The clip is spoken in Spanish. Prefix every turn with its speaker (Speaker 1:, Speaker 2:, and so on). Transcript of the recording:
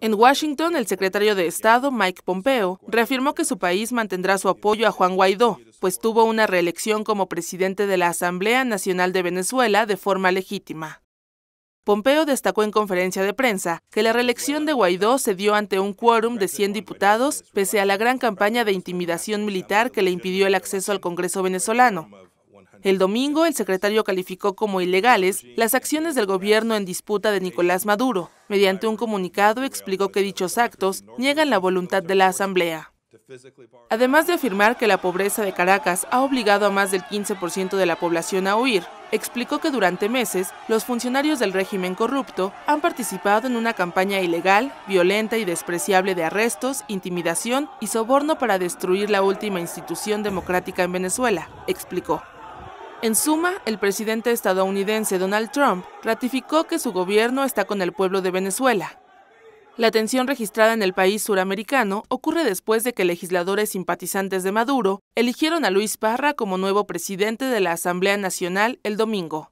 Speaker 1: En Washington, el secretario de Estado, Mike Pompeo, reafirmó que su país mantendrá su apoyo a Juan Guaidó, pues tuvo una reelección como presidente de la Asamblea Nacional de Venezuela de forma legítima. Pompeo destacó en conferencia de prensa que la reelección de Guaidó se dio ante un quórum de 100 diputados, pese a la gran campaña de intimidación militar que le impidió el acceso al Congreso venezolano, el domingo, el secretario calificó como ilegales las acciones del gobierno en disputa de Nicolás Maduro. Mediante un comunicado explicó que dichos actos niegan la voluntad de la Asamblea. Además de afirmar que la pobreza de Caracas ha obligado a más del 15% de la población a huir, explicó que durante meses los funcionarios del régimen corrupto han participado en una campaña ilegal, violenta y despreciable de arrestos, intimidación y soborno para destruir la última institución democrática en Venezuela, explicó. En suma, el presidente estadounidense Donald Trump ratificó que su gobierno está con el pueblo de Venezuela. La tensión registrada en el país suramericano ocurre después de que legisladores simpatizantes de Maduro eligieron a Luis Parra como nuevo presidente de la Asamblea Nacional el domingo.